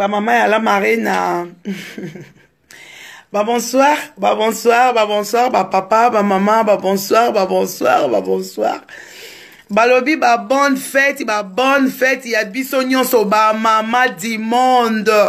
bamama ya la marena euh, babonsoir babonsoir babonsoir bapapa bamama babonsoir babonsoir babonsoir balobi babonne fete babonne fete ya biso nyonso bamama du monde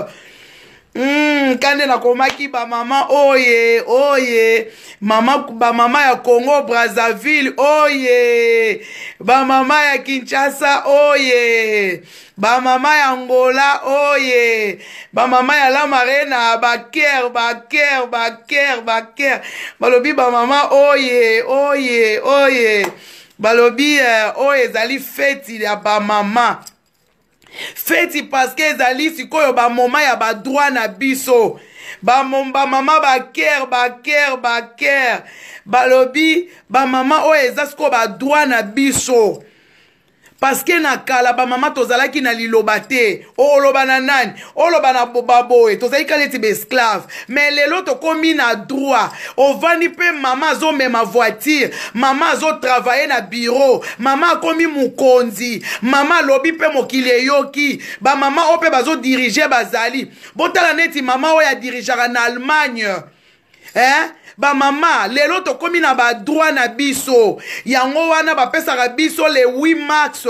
mm, kande nakomaki bamama oye oye mama bamama ya congo brazzaville oye bamama ya kinshasa oye bamama ya ngola oye bamama ya lamarena baker baker baker baker balobi bamama oye oye oye balobi eh, oyo ezali feti ya bamama feti paske ezali sikoyo bamoma ya badroit na biso bamama baker baker baker balobi bamama oyo eza sikoyo badroit na biso paske na kala bamama tozalaki na liloba te oloba na nani oloba na baboye tozalaki ka neti baesclave me lelo tokómi na droit ovandi mpe mama azomema voiture mama azotravaye na biro mama akómi mokonzi mama alobi mpe mokili eyoki bamama oyo mpe bazodirige bazali botala neti mama oyo adirigeaka na allemagne eh? bamama lelo tokómi na badroit na biso yango wana bapesaka biso le 8 mars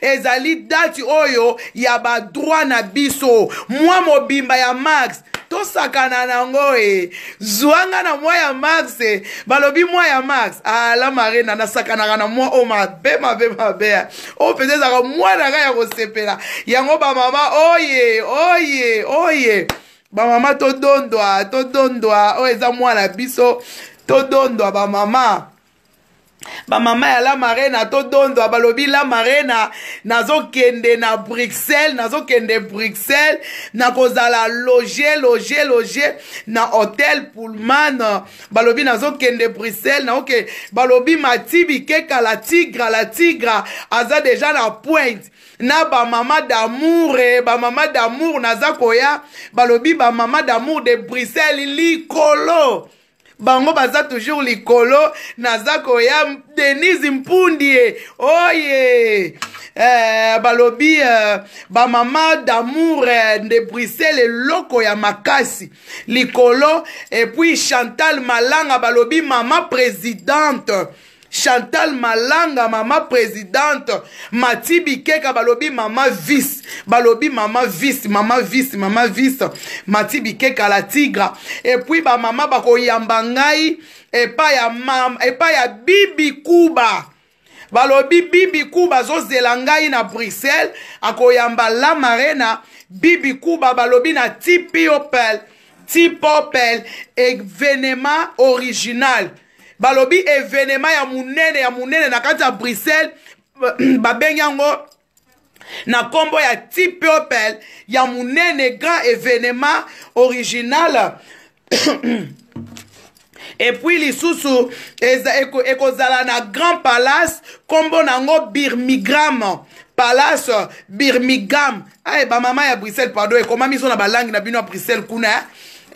ezali dati oyo ya badroit na biso mwa mobimba ya mars tosakana nango e zwanga na mwa ya max e. balobi mwa ya max ala marena nasakanaka na mwa o oh, mabe mabe mabe oyo oh, mpenza ezalaka mwanaka ya kosepela yango bamama oye oye oye bamama todondwa todondwa oyo eza mwana biso todondwa bamama bamama ya la marena todondwa balobi la marena nazokende na bruxelles nazokende bruxelles nakozala loge loge loge na hotel pullman balobi nazokende bruxelles naoke balobi matibi keka la tigre la tigre aza deja na pointe na bamama damour eh, bamama damour naza koya balobi bamama damour de bruxelles likolo bango baza toujours likolo naza koya denise mpundi e oye eh, balobi eh, bamama damour eh, de bruxelles eloko ya makasi likolo epuis chantal malanga balobi mama présidente chantal malanga mama présidente mati bikeka balobi mama vice balobi mama vice mama vice mama vice mati bikeka la tigre epuis bamama bakoyamba ngai epai ya, epa ya bibi kuba balobi bibi kuba azozela ngai na bruxelles akoyamba la marena bibi kuba balobi na tipi opel tipe opel evenema original balobi evenema ya monene ya monene na kati ya bruxelles euh, babengi yango na nkombo ya ti people ya monene grand evenema original epuis lisusu ekozala na grand palace nkombo nango birmingham palace birmingham aye bamama ya bruxelles pardon ekomami so na balangi na bino ya bruxelles kuna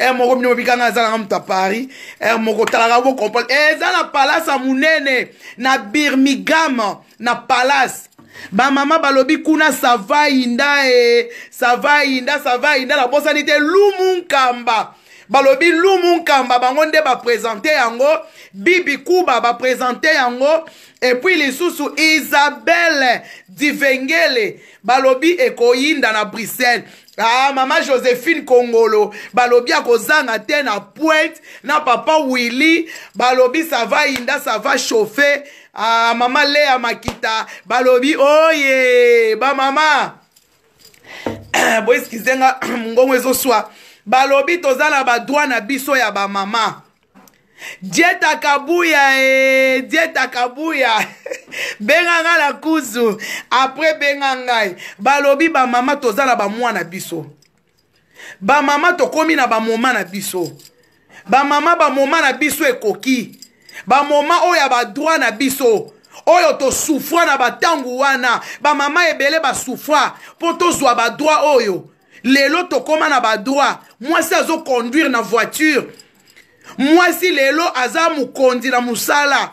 r eh, moko bino bobikanga azalanga moto ya paris r eh, moko talaka bocomprendre eh, eza na palase ya monene na birmingham na palase bamama balobi kuna savainda e savainda savainda nabosani te lumu nkamba balobi lumu nkamba bango nde baprezente yango bibi kuba baprezente yango epui lisusu isabele divengele balobi ekoyinda na bruxelles ah, mama josephine kongolo balobi akozanga te na pointe na papa willi balobi sava yinda sava chauffe ah, mama leya makita balobi oye bamama boeskizenga mongongo ezoswa balobi toza na badroit na biso ya bamama dietaka buya e eh, dietaka buya benga nga na kuzu apres benga ngai eh. balobi bamama toza na bamwa na biso bamama tokómi na bamoma na biso bamama bamoma na biso ekoki bamoma oyo ya badroit na biso oyo tosufra na bantango wana bamama ebele basufra mpo tozwa badroit oyo lelo tokóma na badroit mwasi azokonduire na voiture mwasi lelo aza mokonzi na mosala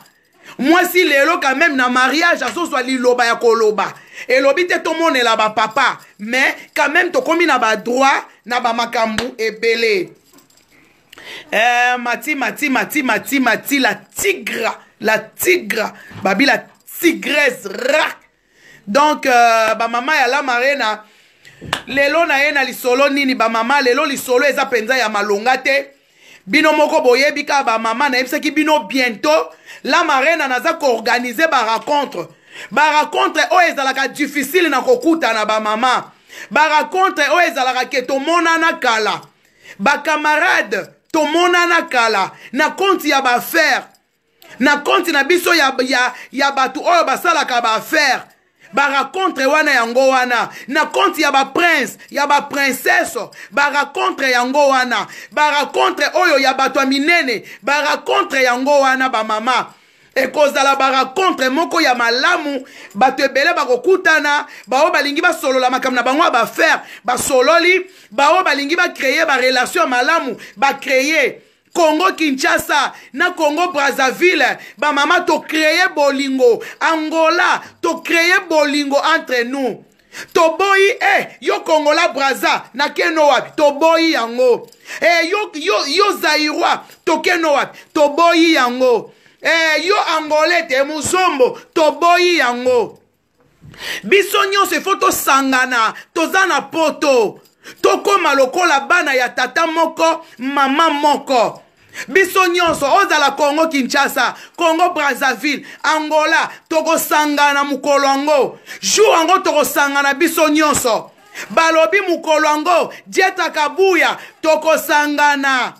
mwasi lelo quand même na mariage azozwa liloba ya koloba elobi te tomonela bapapa mais quand même tokómi na badroit na bamakambo ebele eh, mati mati mati mati mati la tigre la tigre babi la tigresse ra donc euh, bamama ya la marena lelo na ye na lisolo nini bamama lelo lisolo eza mpenza ya malonga te bino moko boyebi kaka bamama nayebisaki bino bientôt la marena naza koorganize barencontre barencontre oyo ezalaka difficile na kokutana bamama barencontre oyo ezalaka ke tomonana kala bakamarade tomonana kala na konti ya baaffaire na konti na biso ya, ya, ya bato oyo basalaka baaffaire baracontre wana yango wana na konte ya baprince ya baprincese baracontre yango wana baracontre oyo ya bato ya minene baracontre yango wana bamama ekozala baracontre moko ya malamu bato ebele bakokutana baoyo balingi basolola makambo na bango ya bafere basololi baoyo balingi bakreye barelation ya malamu bakreye congo kinshasa na congo brazaville bamama tocreye bolingo angola tocreye bolingo entre nous toboyi e eh, yo kongola braza nakeno wapi toboyi yango e eh, yo, yo, yo zairwa tokeno wapi toboyi yango e eh, yo angolete muzombo toboyi yango biso nyonso efo tosangana toza na poto tokóma lokola bana ya tata moko mama moko biso nyonso ozala congo kinshasa congo brazzaville angola tokosangana mokolo yango jour yango tokosangana biso nyonso balobi mokolo yango dietaka buya tokosangana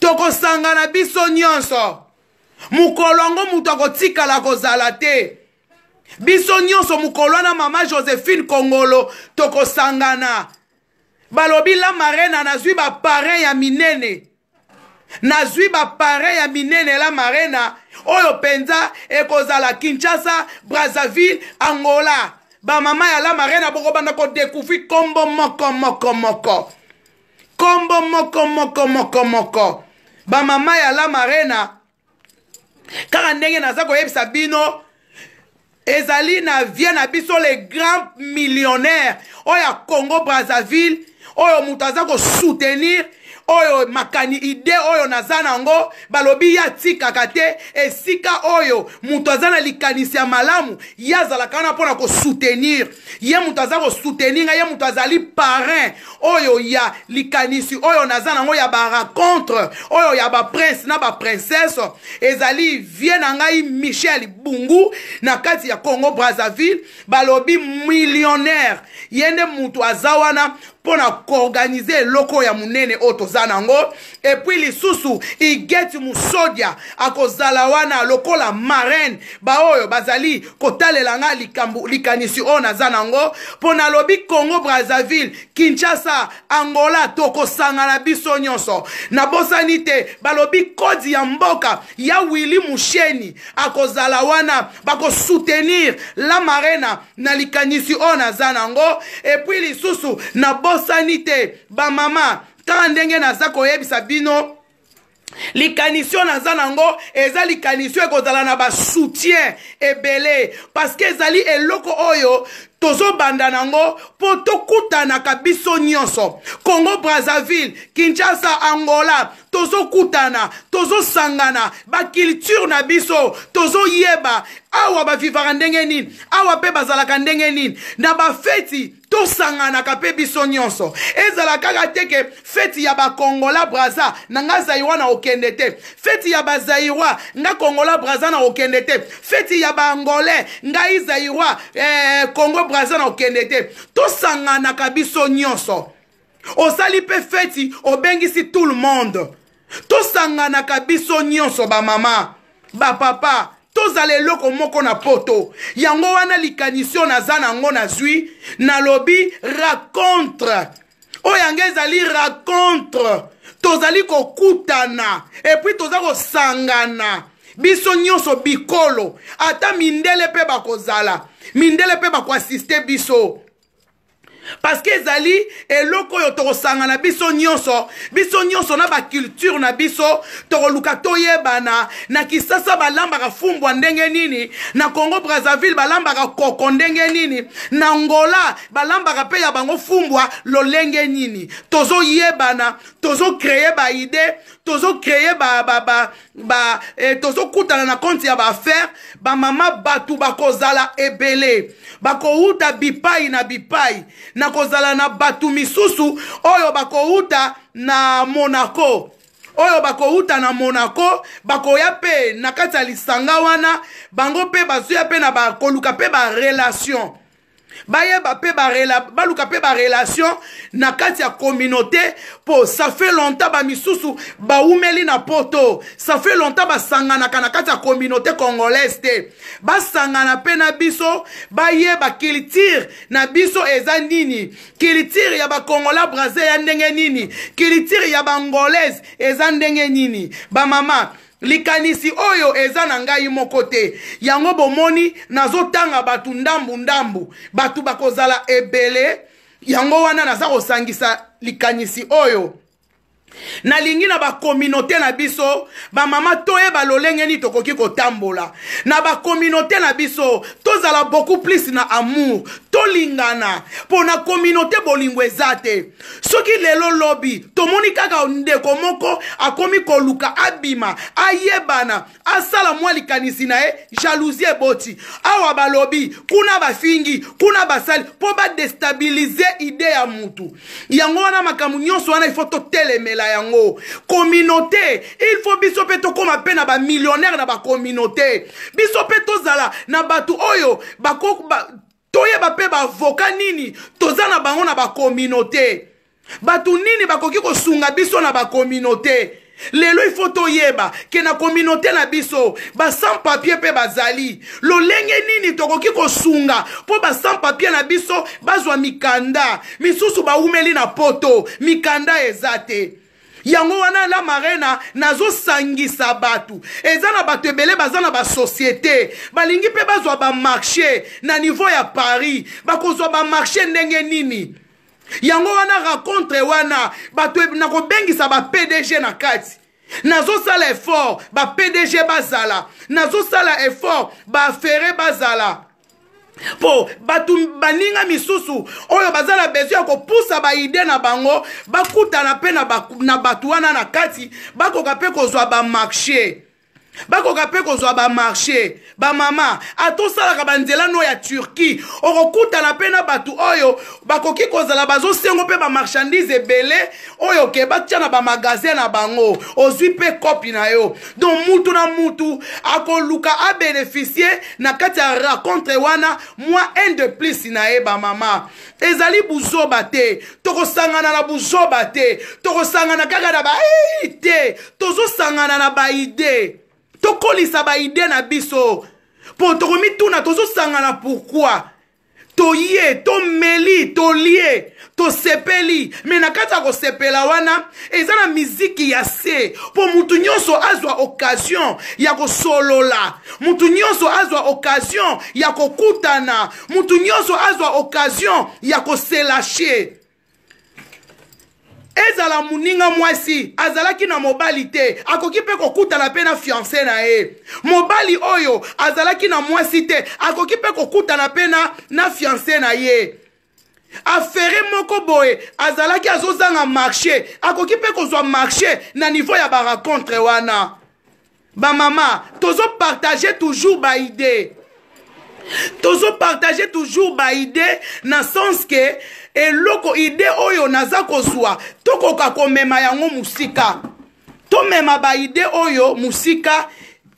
tokosangana biso nyonso mokolo yango moto akotikala kozala te biso nyonso mokolo wana mama josephine kongolo tokosangana balobi la marena nazwi baparein ya minene nazwi baparein ya minene la marena oyo mpenza ekozala kinshasa brazzaville angola bamama ya la marena bokobanda kodekufi nkombo moko moko moko nkombo moko moko moko moko bamama ya la marena kaka ndenge naza koyebisa bino ezali na vie na biso le grand millionnaire oyo ya congo brazzaville oyo moto aza kosoutenir oyo makani ide oyo naza nango balobi ye atikaka te esika oyo moto aza na likanisi ya malamu ye azalaka wana mpona kosoutenir ye moto aza kosoutenir ngai ye moto azali parrain oyo ya likanisi oyo naza nango ya barencontre oyo ya baprince na baprincese ezali vie na ngai michel bungu na kati ya congo brazzaville balobi millionnaire ye nde moto aza wana mpo na koorganize eloko oyo ya monene oyo toza nango epui lisusu igeti musodia akozala wana lokola marraine baoyo bazali kotalela nga likanisi oyo naza nango mpo nalobi congo brazzaville kinshasa angola tokosangana biso nyonso nabosani te balobi kodi ya mboka ya wili musheni akozala wana bakosoutenir la marena na likanisi oyo naza nango epui lisusu nabos bobosani te bamama ntan ndenge naza koyebisa bino likanisio naza nango eza likanisio ekozala na basoutien ebele parceke ezali eloko oyo tozobanda nango mpo tokutanaka biso nyonso congo brazzaville kinshasa angola tozokutana tozosangana bakulture na biso tozoyeba awa bavivaka ndenge nini awa mpe bazalaka ndenge nini na bafeti tosanganaka mpe biso nyonso ezala kaka teke feti ya bakongola braza na nga zairwa na okende te feti ya bazairwa nga kongola braza na okende te feti ya baangolais ngai zairwa eh, kongo braza na okende te tosanganaka biso nyonso osali mpe feti obengisi tout le monde tosanganaka biso nyonso bamama bapapa tozala eloko moko na poto yango wana likanisio naza nango na zwi nalobi racontre oyo yango ezali racontre tozali kokutana epui toza kosangana biso nyonso bikolo ata mindele mpe bakozala mindele mpe bakoasiste biso parce que ezali eloko oyo tokosangana biso nyonso biso nyonso na baculture na biso tokoluka toyebana na kisasa balambaka fumbwa ndenge nini na congo brazaville balambaka koko ndenge nini na ngola balambaka mpe ya bango fumbwa lolenge nini tozoyebana tozokreye baide tozokreye eh, tozokutana na konte ya baaffaire bamama bato bakozala ebele bakowuta bipai na bipai na kozala na bato misusu oyo bakowuta na monaco oyo bakowuta na monaco bakoya mpe na kati ya lisanga wana bango mpe bazoya mpe na bakoluka mpe barelation bayeba mpe baluka mpe barelation na kati ya communauté mpo ça fait longtemps bamisusu bawumeli na poto ça fait longtemps basanganaka na kati ya communauté congolaise te basangana mpe na biso bayeba culture na biso eza nini culture ya bakongola brasil ya ndenge nini culture ya bangolaise eza ndenge nini bamama likanisi oyo eza na ngai moko te yango bomoni nazotanga bato ndambu-ndambu bato bakozala ebele yango wana naza kosangisa likanisi oyo nalingi na bakominote na biso bamama toyeba lolenge nini tokoki kotambola na bakominote na biso tozala beaucoup plus na amour tolingana mpo na kominote bolingo eza te soki lelo lobi tomoni kaka ndeko moko akomi koluka abima ayebana asala mwa likanisi na ye jalousie eboti awa balobi kuna bafingi kuna basali mpo badestabilize ide ya mutu yango wana makambo nyonso wana ifo totelemela kosalela yango communauté il faut biso mpe tokóma mpe na bamillionnaire na bacommunauté biso mpe tozala na bato oyo toyeba mpe bavoka nini toza na bango na bacommunauté bato nini bakoki kosunga biso na bacommunauté lelo ifo toyeba ke na kominauté na biso basan papie mpe bazali lolenge nini tokoki kosunga mpo basan papie na biso bazwa mikanda misusu baumeli na poto mikanda eza te yango wana la marena nazosangisa bato eza na bato ebele baza na basosiete balingi mpe bazwa bamarché na niveau ya paris bakozwa bamarché ndenge nini yango wana racontre wana bato e, nakobengisa bapdg na kati nazosala effort bapdg bazala nazosala effort baafere bazala mpo bato baninga misusu oyo baza na besoin ya kopusa baide na bango bakutana mpe na bato wana na kati bakoka mpe kozwa bamarshe bakoka mpe kozwa bamarché bamama atosalaka banzela no ya turquie okokutana mpe na bato oyo bakoki kozala bazosengo mpe bamarchandise ebele oyo oke batya na bamagasin na bango ozwi mpe kopi na yo donc mutu na mutu akoluka abénéficie na kati ya racontre wana mwa un de plus na ye bamama ezali buzoba te tokosangana na buzoba te tokosangana kaka na bai te tozosangana na baide tokolisa baide na biso mpo tokomituna tozosangana pourkui toye tomeli tolie tosepeli me na kati ya kosepela wana eza na miziki ya se mpo mutu nyonso azwa okasion ya kosolola mutu nyonso azwa okasion ya kokutana mutu nyonso azwa okasion ya koselashe ezala moninga mwasi azalaki na mobali te akoki mpe kokutana mpe na fiance na ye mobali oyo azalaki na mwasi te akoki mpe kokutana mpe na, na fiance na ye afere moko boye azalaki azozanga marché akoki mpe kozwa marché na niveau ya barencontre wana bamama tozopartage toujours baide tozopartage toujours baide na sens ke eloko ide oyo naza kozwa tokoka komema yango mosika tomema baide oyo mosika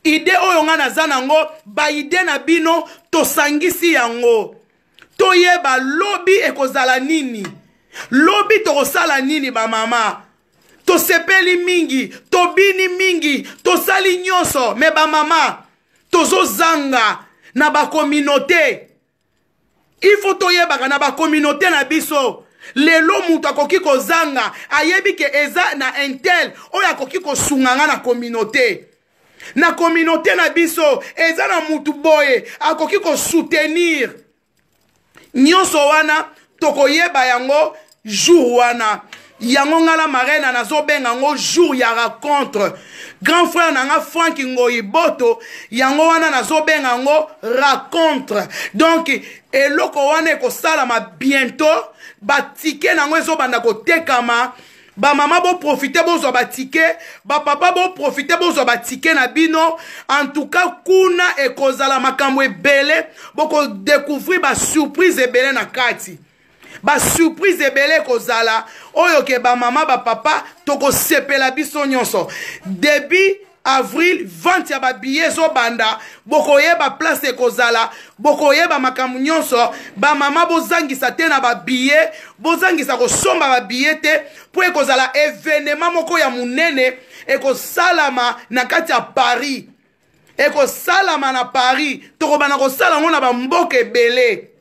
ide oyo ngai naza nango baide na bino tosangisi yango toyeba lobi ekozala nini lobi tokosala nini bamama tosepeli mingi tobini mingi tosali nyonso me bamama tozozanga na bakominote ifo toyebaka na bakominauté na biso lelo moto akoki kozanga ayebi ke eza na intel oyo akoki kosunga nga na kominauté na kominauté na biso eza na motu boye akoki kosoutenir nyonso wana tokoyeba yango jour wana yango ngai na marena nazobenga yango jour ya rencontre grand frère na nga franki ngoi boto yango wana nazobenga yango rencontre donc eloko wana ekosalama bientôt batike nango ezobanda kotekama bamama boprofite bozwa batike bapapa boprofite bozwa batike na bino en tout cas kuna ekozala makambo ebele bokodécouvrir basurprise ebele na kati basurprise ebele ekozala oyo ke bamama bapapa tokosepela biso nyonso debi avril 20 ya babillet ezobanda bokoyeba place ekozala bokoyeba makambo nyonso bamama bozangisa te na babillet bozangisa kosomba babillet te mpo ekozala evenema moko ya monene ekosalama na kati ya paris ekosalama na paris tokobanda kosala yango na bamboka ebele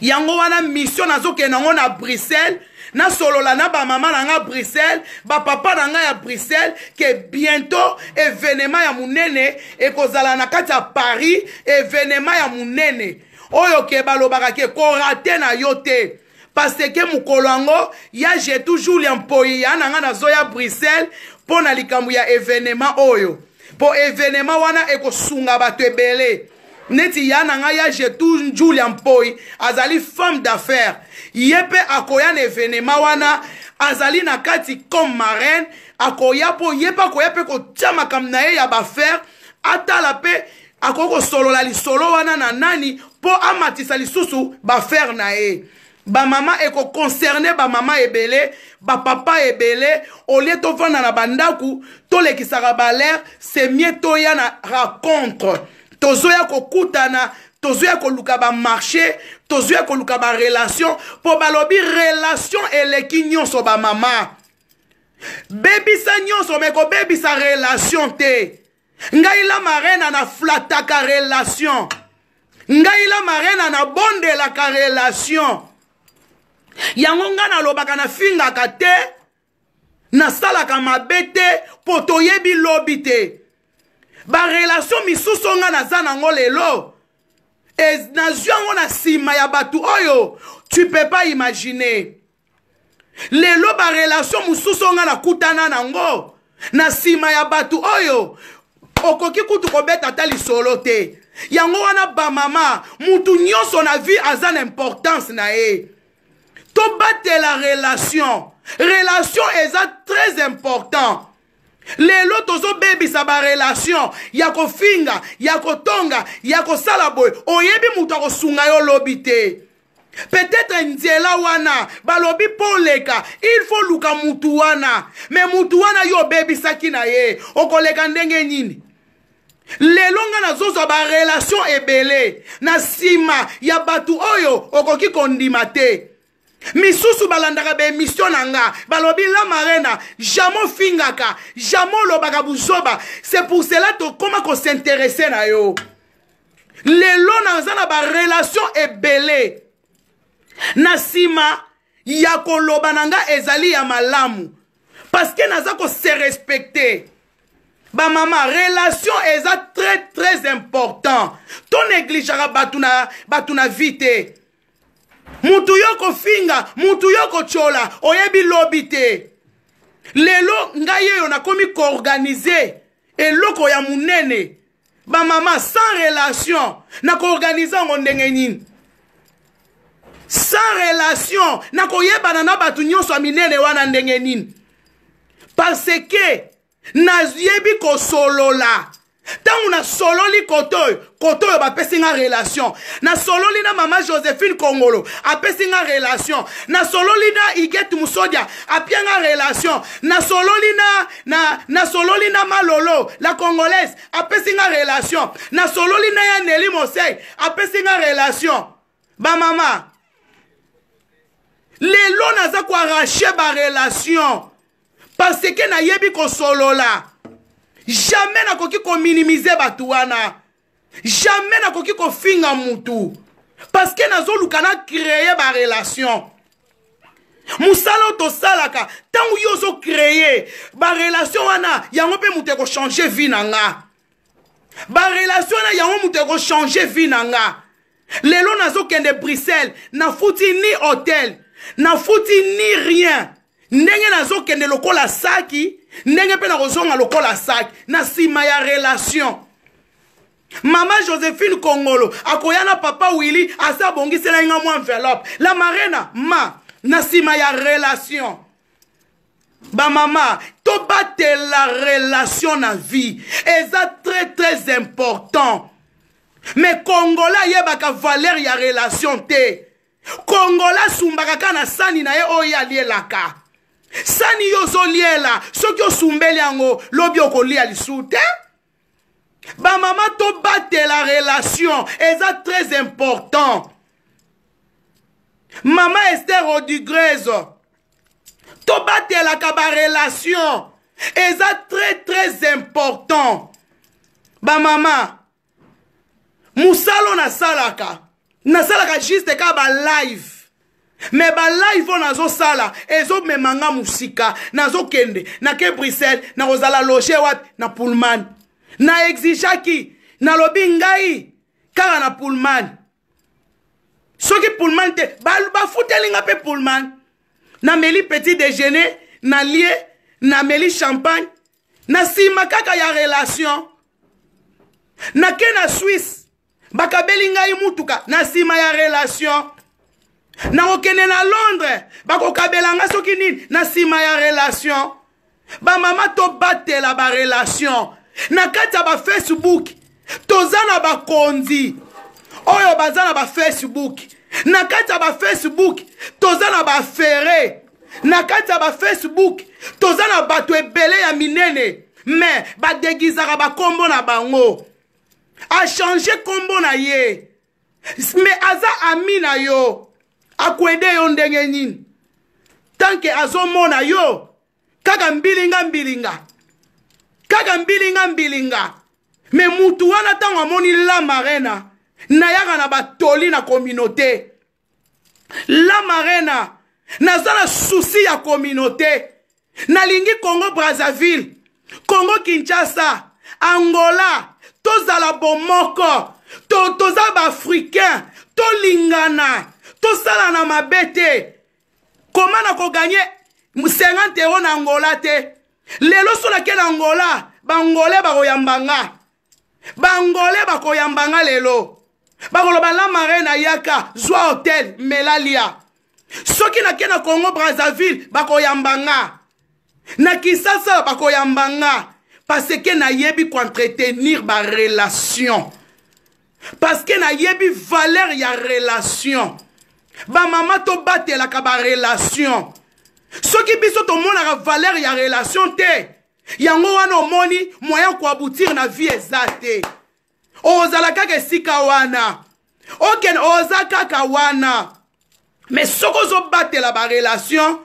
yango wana mission nazokende yango na bruxelles nasolola na bamama na nga bruxelles bapapa na ngai ya bruxelles ke bientôt evenema ya monene ekozala na kati ya paris evenema ya monene oyo ke balobaka ke korate na yo te parce ke mokolo yango ya jetu julien mpoi ya na nga nazoya bruxelles mpo na likambo ya evenema oyo mpo evenema wana ekosunga bato ebele neti ya na ngai ya jetu julia mpoi azali femme d'affaires ye mpe akoya na evenema wana azali na kati comme marraine akoya mpo ye mpe akoya mpe kotia makambo na ye ya bafere atala mpe akoki kosolola lisolo wana na nani mpo amatisa lisusu bafere na ye bamama ekokonserne bamama ebele bapapa ebele olie tovanda na bandaku tolekisaka balere semie toya na racontre tozoya kokutana tozoya koluka bamarché tozoya koluka barelation mpo balobi relation eleki nyonso bamama bebisa nyonso me kobebisa relation te ngai la marena naflataka relation ngai la marena nabondelaka relation yango ngai nalobaka nafingaka te nasalaka mabe te mpo toyebi lobi te barelation misusu onga naza nango lelo e nazwi yango na nsima ya bato oyo tu peux pas imaginer lelo barelation mosusu onga nakutana nango na nsima ya bato oyo okoki kutu kobeta ata lisolo te yango wana bamama mutu nyonso na vie aza na importance na ye tobatela relation relation eza très important lelo tozobebisa barelation ya kofinga ya kotonga ya kosala boye oyebi moto akosunga yo lobi te peut-être nzela wana balobi mpo oleka il faut luka mutu wana me mutu wana yo obebisaki na ye okoleka ndenge nini lelo nga nazozwa barelation ebele na nsima ya bato oyo okoki kondima te misusu balandaka baemission na nga balobi la marena jamai ofingaka jamai olobaka buzoba c'est pour cela tokóma kosinterese na yo lelo naza na barelation ebele na nsima ya koloba na nga ezali ya malamu parceke naza kose respecte bamama relation eza très très important to négligeaka bato na, bato na vie te mutu yo kofinga mutu yo kotyola oyebi lobi te lelo ngai oyo nakomi koorganize eloko ya monene bamama sans relation nakoorganize yango ndenge nini sans relation nakoyebana na bato nyonso ya minene wana ndenge nini parce ke nayebi kosolola ntango nasololi kote oyo kote oyo bapesi nga relation nasololi na mama josephine kongolo apesi nga relation nasololi na iget musodia apia nga relation nasololi na, na, nasololi na malolo la congolaise apesi nga relation nasololi na ya neli mosei apesi nga relation bamama lelo naza koarrache barelation parce ke nayebi kosolola jamais nakoki kominimize bato wana jamais nakoki kofinga mutu parce que nazoluka nakreye barelation mosala oyo tosalaka ntango yo ozokreye barelation wana yango mpe moto ekochange vi na nga barelation wana yango moto ekochange vi na nga lelo nazokende bruxelles nafuti ni hotel nafuti ni rien ndenge nazokende lokola saki ndenge mpe nakozonga lokola sak na nsima ya relation mama josephine kongolo akoya na papa willi asi abongiselai nga mwa enveloppe la marena ma na nsima ya relation bamama tobatela relation na vie eza très très important me kongola ayebaka valeur ya relation te kongola asumbaka kaka na sani na ye oyo alielaka sani yo ozoliela soki osumbeli yango lobi okolia lisu te bamama tobatela relation eza très important mama ester odigrese tobatelaka barelation eza très très important bamama mosala nasalaka nasalaka juste kaka balive me balive oyo nazosala ezomema nga mosika nazokende nake bruxelles nakozala loge wapi na pulman na exijaki nalobi ngai kaka na pulman soki pulman te bafuteli nga mpe pulman nameli petit déjeuner nalie nameli champagne na nsima kaka ya relation nake na swisse bakabeli ngai mutuka na nsima ya relation nakokende na londres bakokabelanga soki nini na nsima ya relation bamama tobatela barelation na kati ya bafacebook toza na bakonzi oyo baza na bafacebook na kati ya bafacebook toza na bafere na kati ya bafacebook toza na bato ebele ya minene me badegizaka bankombo na bango achange nkombo na ye me aza ami na yo akwede yo ndenge nini tanke azomona yo kaka mbilinga mbilinga kaka mbilinga mbilinga me mutu wana ntango amoni la marena nayaka na batoli na kominauté la marena naza na susi ya kominauté nalingi congo brazzaville congo kinshasa angola tozala bomoko toza to baafricain tolingana tosala na mabe te koma na koganye 50 euro na ngola te lelo so nake na ngola bangole bakoyamba nga bangole bakoyamba nga lelo bakoloba la mare nayaka zwa hotel melalia soki nake na congo brazaville bakoyamba nga na kinsasa bakoyamba nga parce ke nayebi koentretenir barelation parce ke nayebi valeur ya relation bamama tobatelaka barelation soki biso tomonaka valeur ya relation te yango wana omoni moyen koaboutir na vie eza te ozala kaka esika wana okende oza kaka wana me soki ozobatela barelation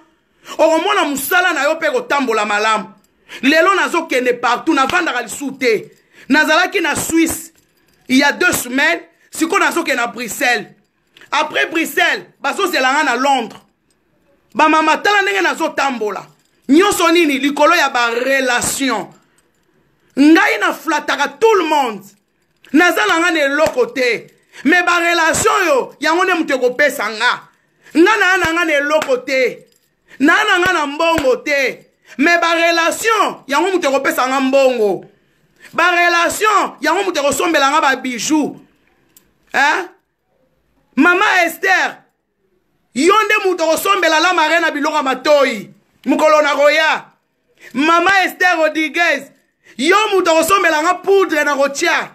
okomona mosala na yo mpe kotambola malamu lelo nazokende partout navandaka lisu te nazalaki na swisse ya deux semaines sikoyo nazokende na bruxelles après bruxelles bazozelanga na londres bamama tala ndenge nazotambola nyonso nini likolo ya barelation ngai naflataka tout le monde naza nanga na eloko te me barelation oyo yango nde moto ekopesa nga nga naa na nga na eloko te naa na nga na mbongo te me barelation yango moto ekopesa nga mbongo barelation yango moto ekosombela nga babiju eh? mama ester yo nde moto okosombelala mare na biloko ya matoi mokolo nakoya mama ester rodriguez yo moto akosombelanga poudre na kotia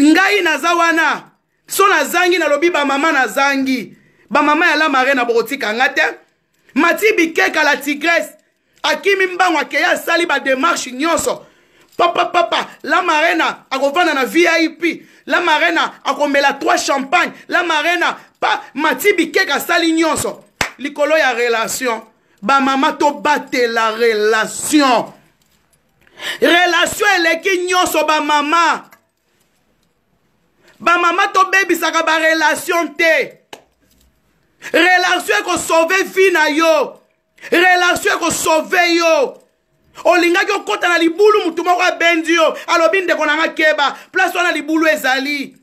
ngai naza wana so nazangi nalobi bamama nazangi bamama ya lamare na bokotikanga te mati bikeka la tigrese akimi mbango akeya asali bademarshe nyonso papapapa la marena akovanda na vip la marena akomela 3 champagne la marena pa matibi keke asali nyonso likolo ya relation bamama tobatela relation relation eleki nyonso bamama bamama tobebisaka barelation te relation ekosauve vi na yo relation ekosauve yo olingaki okɔta na libulu motu moko abendi yo alobi ndeko na nga keba place wana libulu ezali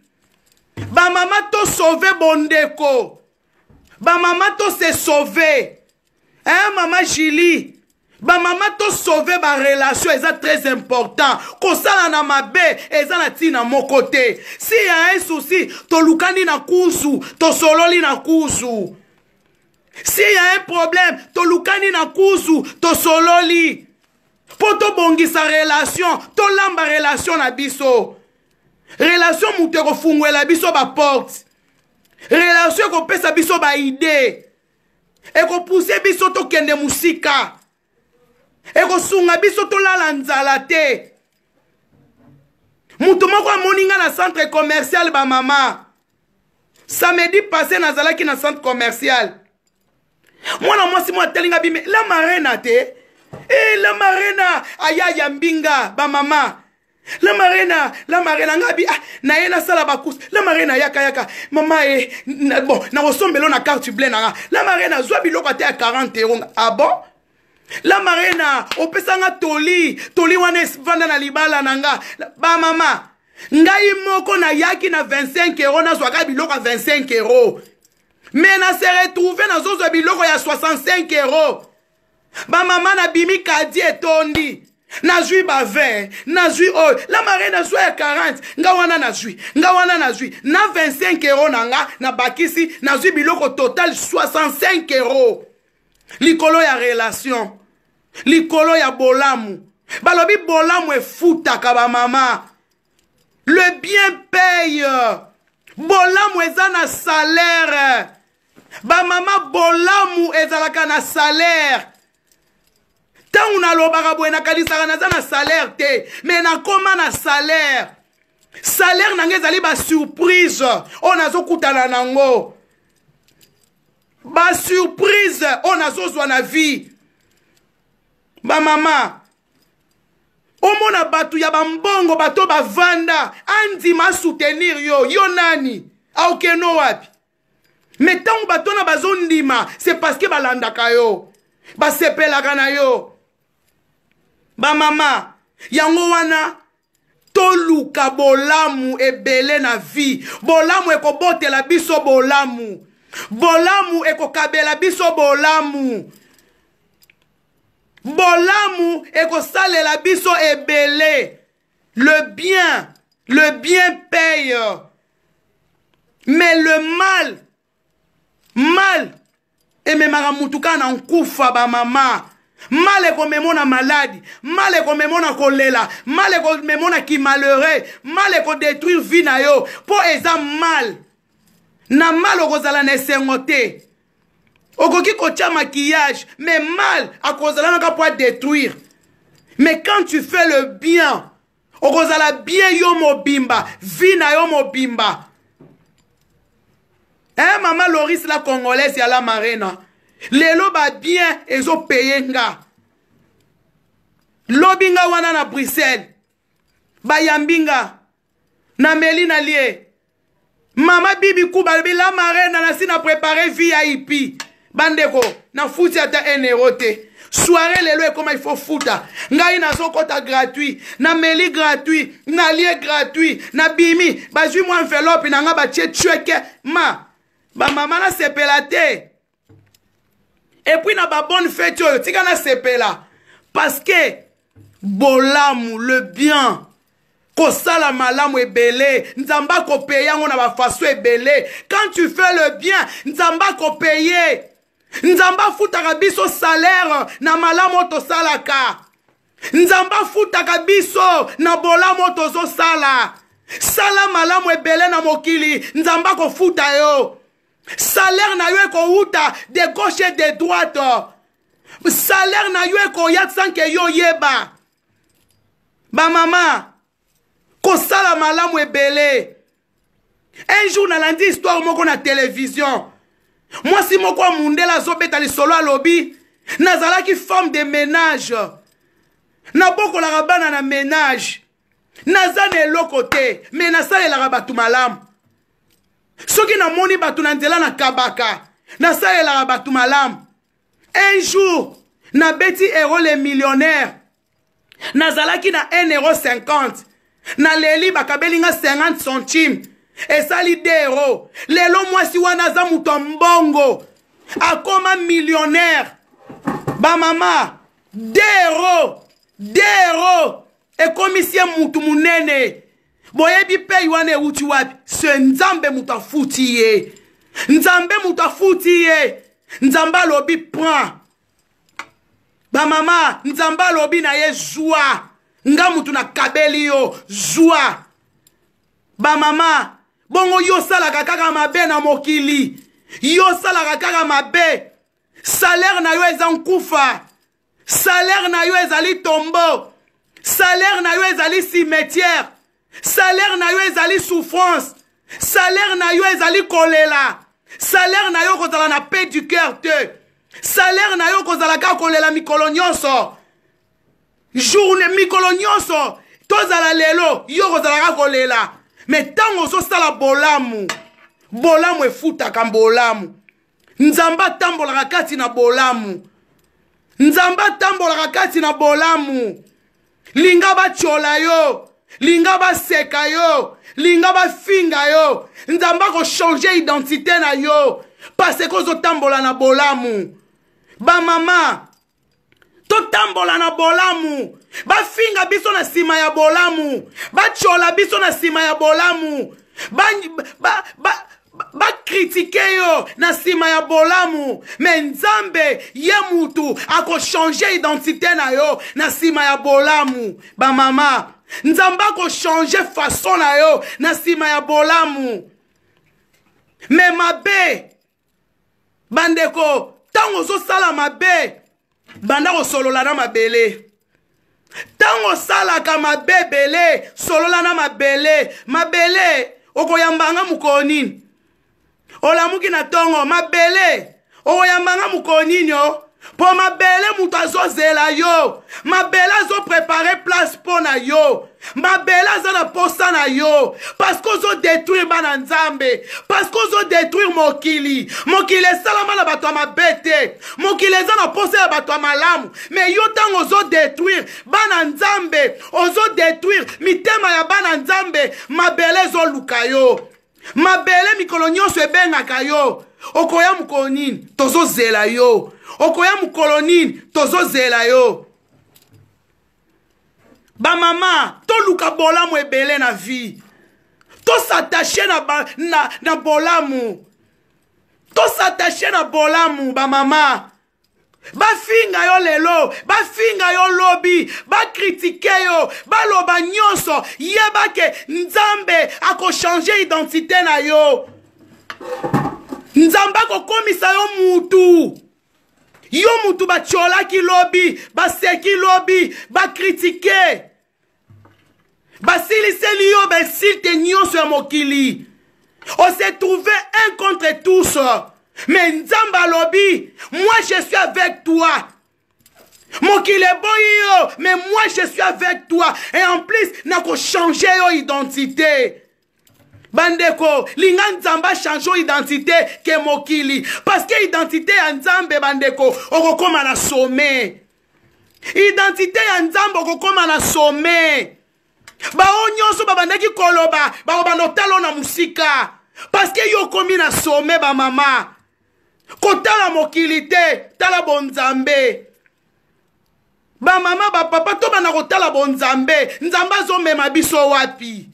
bamama tosauve bondeko bamama tose sauve hein, mama julie bamama tosauve barelation eza très important kosala na mabe eza na ntina moko te si ya ye susi tolukani na kusu tosololi na kusu si ya ye problème tolukani na kusu tosololi mpo tobongisa relation tolamba relation na biso relation moto ekofungwela biso baporte relation ekopesa biso baide ekopuse biso tokende mosika ekosunga biso tolala nzala te moto moko amoni nga na centre commercial bamama samedi passé nazalaki na centre commercial mwana mwasi mo ateli nga bime la marena te e la marena aya ya mbinga bamama la marena la marena nga bi ah, na ye nasala bacourse la marena yakayaka mama e na, bon nakosombela na carte ble nanga la marena zwa biloko ata ya 40 euro nga ah bon la marena opesanga toli toli wana evanda na libala na nga bamama ngai moko nayaki na 25 euro nazwaka biloko ya 25 euro me na se retrouve nazozwa biloko ya 65 euro bamama nabimi kadi etondi nazwi ba20 nazwi oyo la mari nazwi ya 40 nga wana nazwi nga wana nazwi na 25 ero na nga nabakisi nazwi biloko total 65 ero likolo ya relation likolo ya bolamu balobi bolamu efutaka bamama le bien paye bolamu eza na salaire bamama bolamu ezalaka na salaire ntango nalobaka boye nakanisaka naza na salaire te me nakóma na salaire salaire na ngai ezali basurprise oyo oh, nazokutana nango basurprise oyo oh, nazozwa na vie bamama omona bato ya bambongo bato bavanda andima asoutenir yo yo nani aokende wapi me ntango bato wana bazondima se parceke balandaka yo basepelaka na yo bamama yango wana toluka bolamu ebele na vi bolamu ekobotela biso bolamu bolamu ekokabela biso bolamu bolamu ekosalela biso ebele le bien le bien paye mais le mal mal ememaka mutu kaka na nkufa bamama mal ekomemona maladi mal ekomemona kolela mal ekomemona kimalheure mal ekodetruire vi na yo mpo eza mal na mal okozala na esengo te okoki kotia maquillage mais mal akozala naka mpo adetruire mais quand tu fais le bien okozala bien yo mobimba vi na yo mobimba hein, mama loris la congolaise ya la marena lelo babien ezopeye nga lobi nga wana na bruxelles bayambi nga nameli nalie mama bibi kuba bilamarena nasi na prepare vip bandeko nafuti ata enero te soire lelo ekoma ifo futa ngai nazokɔta gratuit nameli gratuit nalie gratuit nabimi bazwi mwa envelope na nga batie tweke ma bamama nasepela te epui na babone feti oyo tika nasepela parceke bolamu le bien kosala malamu ebele nzambe akopaye yango na bafaso ebele quand tu fais le bien nzambe akopaye nzambe afutaka biso salaire na malamu oyo tosalaka nzambe afutaka biso na bolamu oyo tozosala sala malamu ebele na mokili nzambe akofuta yo salaire na yo ekowuta de gauche de droite salaire na yo ekoya sanke yo oyeba bamama kosala malamu ebele un jour nalandi histoire moko na télévision mwasi moko amundela azobeta lisolo alobi nazalaki femme de ménage nabokolaka bana na ménage naza na eloko te me nasalelaka bato malamu soki namoni bato na nzela nakabaka nasalelaka bato malamu un jour nabeti ero le millionnaire nazalaki na 1 ero 50 naleli bakabeli nga 50 centime esali 2 ero lelo mwasi wana aza moto ya mbongo akoma millionnaire bamama 2 ero 2 ero ekomisi ye motu monene boyebi mpe wana ewuti wapi se nzambe moto afuti ye nzambe moto afuti ye nzambe alobi point bamama nzambe alobi na ye zwa nga motu nakabeli yo zwa bamama bongo yo osalaka kaka mabe na mokili yo osalaka kaka mabe salere na yo eza nkufa salere na yo ezali tombo salere na yo ezali cimetière salaire na yo ezali souffrance salaire na yo ezali kolela salaire na yo kozala na paix du cœur te salaire na yo kozalaka kolela mikolo nyonso journe mikolo nyonso tozala lelo yo kozalaka kolela me ntango ozosala bolamu bolamu efutaka bolamu nzambe atambolaka kati na bolamu nzambe atambolaka kati na bolamu linga batyola yo linga baseka yo linga bafinga yo nzambe akoshange identité na yo parce kozotambola na bolamu bamama totambola na bolamu bafinga biso na nsima ya bolamu batyola biso na nsima ya bolamu bakritike ba, ba, ba, yo na nsima ya bolamu me nzambe ye mutu akoshange identité na yo na nsima ya bolamu bamama nzambe akoshange faso na yo na nsima ya bolamu me mabe bandeko ntango ozosala mabe banda kosolola na mabele ntango osalaka mabe ebele solola na mabele mabele okoyambanga mokolo nini olamuki na ntongo mabele okoyambanga mokolo nini o mpo mabele moto azozela yo mabele azoprepare place mpo na yo mabele aza na mposa na yo parceke ozodetruire bana nzambe parceke ozodetruire mokili mokili esalama na bato ya mabe te mokili eza na mposa ya bato ya malamu me yo ntango ozodetruire bana nzambe ozodetruire mitema ya bana nzambe mabele ezoluka yo mabele mikolo nyonso ebengaka yo okoya mokolo nini tozozela yo okoya mokolo nini tozozela yo bamama toluka bolamu ebele na vie tosattache na, ba, na, na bolamu tosattache na bolamu bamama bafinga yo lelo bafinga yo lobi bakritike yo baloba nyonso yeba ke nzambe akochange identité na yo nzambe akokomisa yo mutu yo mutu batiolaki lobi baseki lobi bakritike basiliseli yo basilte nyonso ya mokili ose trouve un contre tous me nzambe alobi moi je suis avec toi mokili eboyi yo mais moi je suis avec toi et en plus nakochange yo identité bandeko linga nzambe achange identité ke mokili parceke identité ya nzambe bandeko okokóma na sommet identité ya nzambe okokóma na sommet bao nyonso babandaki koloba bakobanda otala na mosika parceke yo okomi na sommet bamama kotala mokili te tala bonzambe bamama bapapa tobanda kotala bonzambe nzambe azomema biso wapi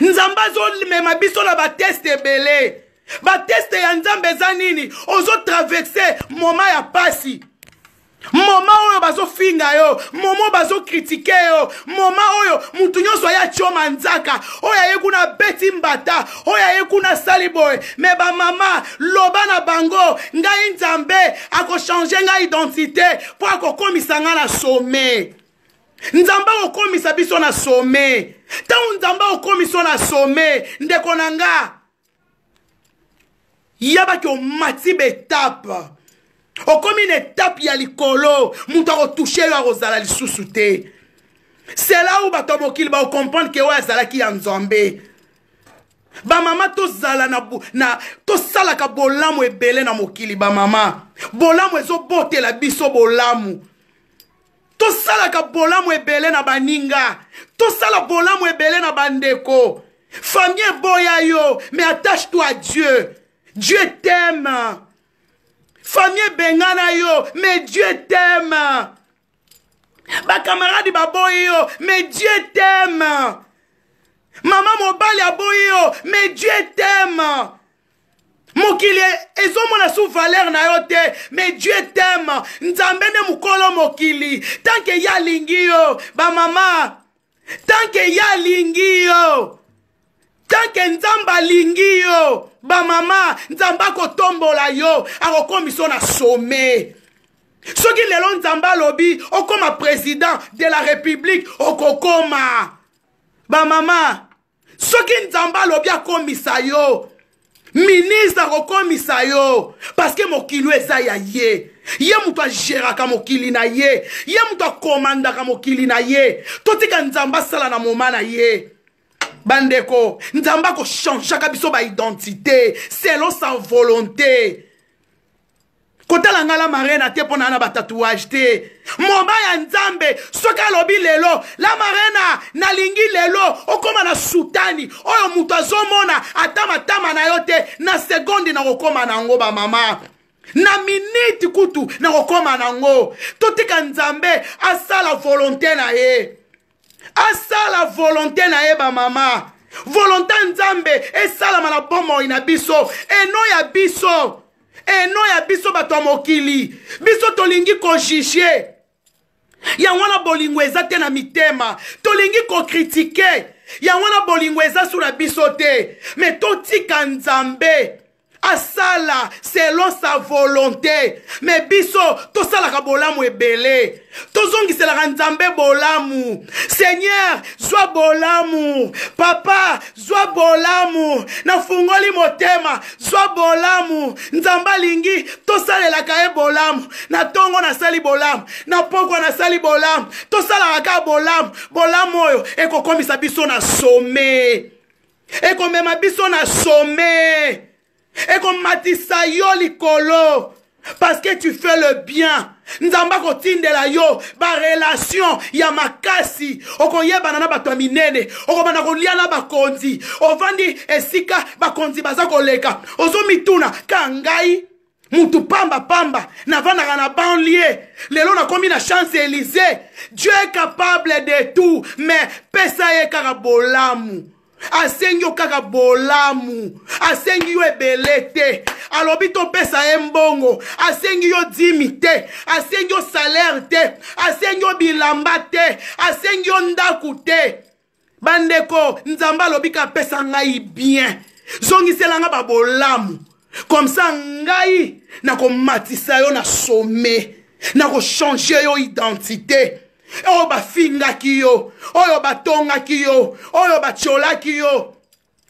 nzambe azomema biso na bateste ebele bateste ya nzambe eza nini ozotraverse moma ya pasi moma oyo bazofinga yo moma oyo bazokritike yo moma oyo mutu nyonso aye atyoma nzaka oyo aye kuna beti mbata oyo aye kuna asali boye me bamama loba na bango ngai nzambe akochange ngai identité mpo akokomisa ngai na some nzambe akokomisa biso na some ntango nzambe okomi so na some ndeko na nga yabaki omati baetape okomi na etape ya likolo moto akotushe yo akozala lisusu te sela oyo bato ya mokili baokomprendre ke oyo azalaki ya nzambe bamama tozala na, na tosalaka bolamu ebele na mokili bamama bolamu ezobotela biso bolamu tosalaka bolamu ebele na baninga tosala bolamu ebele na bandeko famille eboya yo mais attache toi à dieu dieu t'aime famille ebengana yo mais dieu t'aime bakamaradi baboyi yo mais dieu t'aime mama mobali aboyi yo mais dieu t'aime mokili ezomona sous valeur na yo te mais dieu teme nzambe nde mokolo mokili tanke ye alingi yo bamama tanke ye alingi yo tanke nzambe alingi yo bamama nzambe akotombola yo akokomisa na sommet soki lelo nzambe alobi okoma président de la république okokoma bamama soki nzambe alobi akomisa yo ministre akokomisa yo parceke mokili eza ya ye ye moto ageraka mokili na ye ye moto akomandaka mokili na ye totika nzambe asala na moma na ye bandeko nzambe akochangeaka biso baidentité selon sa volonté kotala nga la marraine ate mpo na na batatouage te moba ya nzambe soki alobi lelo la marraine nalingi lelo okóma na sutani oyo moto azomona ata matama na yo te na segonde na kokóma na yango bamama na miniti kutu na kokóma na yango totika nzambe asala volonté na ye asala volonté na ye bamama volonté nzambe esalama na bomoi na biso eno ya biso eno eh, ya biso bato ya mokili biso tolingi kojuge yango wana bolingo eza te na mitema tolingi kokritike yango wana bolingo eza sur na biso te me totika nzambe asala selon sa volonté me biso tosalaka bolamu ebele tozongiselaka nzambe bolamu seigneur zwa bolamu papa zwa bolamu nafungoli motema zwa bolamu nzambe alingi tosalelaka ye bolamu na ntongo nasali bolamu na pokwa nasali bolamu tosalaka kaka bolamu bolamu oyo ekokomisa biso na some ekomema biso na some ekomatisa yo likolo parceke tu fais le bien nzambe akotindela yo barelation ya makasi okoyebana na bato ya minene okobanda kolia na bakonzi ovandi esika bakonzi baza koleka ozomituna ka ngai mutu pambapamba navandaka na banlie lelo nakomi na chance élysée dieu est capable de tout mais pesa ye kaka bolamu asengi yo kaka bolamu asengi yo ebele te alobi topesa ye mbongo asengi yo dimi te asengi yo salaire te asengi yo bilamba te asengi yo ndaku te bandeko nzambe alobi kapesa ngai bien zongiselanga babolamu komsa ngai nakomatisa yo na some nakochange yo identité oyo bafingaki yo oyo batongaki yo oyo batyolaki yo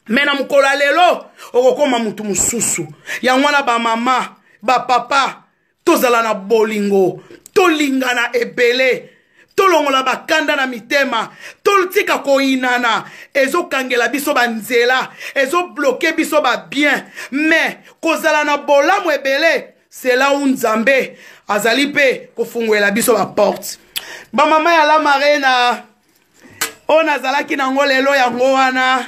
me na mokolo ya lelo okokóma motu mosusu yango wana bamama bapapa tozala na bolingo tolingana ebele tolongola bakanda na mitema totika koyinana ezokangela biso banzela ezobloke biso babien me kozala na bolamu ebele sela u nzambe azali mpe kofungwela biso baporte bamama ya lamarena oyo oh, nazalaki nango lelo yango wana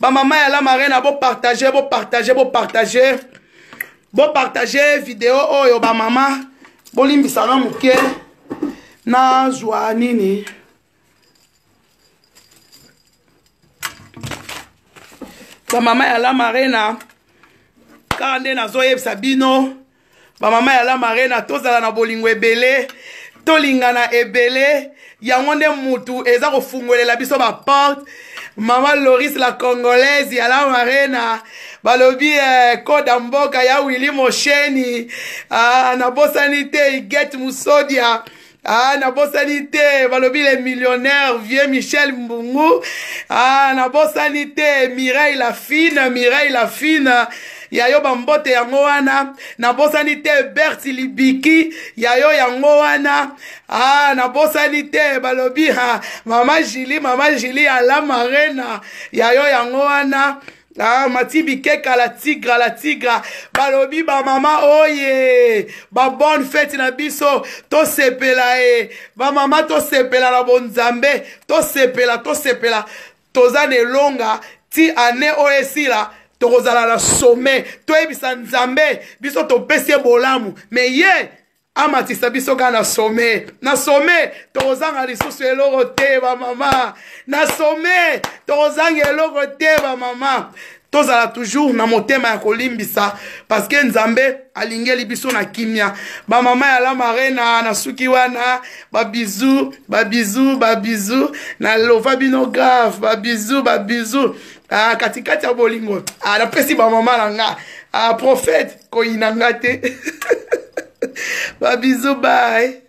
bamama ya lamarena bopartage bopartage bopartage bopartage video oyo bamama bolimbisanga moke nazwa nini bamama ya lamarena kaka nde nazoyebisa bino bamama ya lamarena tozala na bolingo ebele tolingana ebele yango nde mutu eza kofungwelela biso baporte mama loris la congolaise ya la marena balobi eh, koda mboka ya wili mosheni ah, nabosani te iget musodia ah, nabosani te balobi le millionnaire vieux michel mbungu ah, nabosani te mireille la fine mireille la fine ya yo bambote yango wana nabosani te berti libiki ya yo yango wana ah, nabosani te balobi ha mama jili mama jili alamarena ya yo yango wana ah, matibi keka la tigra la tigra balobi bamama oye babone fete na biso tosepela e bamama tosepela na bonzambe tosepela tosepela toza na elonga ti ane oyo esila tokozala na sommet toyebisa nzambe biso topesi ye bolamu me ye amatisa biso kaka na some na some tokozanga lisusu eloko te bamama na some tokozanga eloko te bamama tozala toujours na motema ya kolimbisa parceke nzambe alingeli biso na kimia bamama ya lamarena na suki wana babizu babizu babizu nalova bino grave babizu babizu ah, katikati ya bolingo ah, napesi bamama na nga ah, profete koyina nga te babizo baye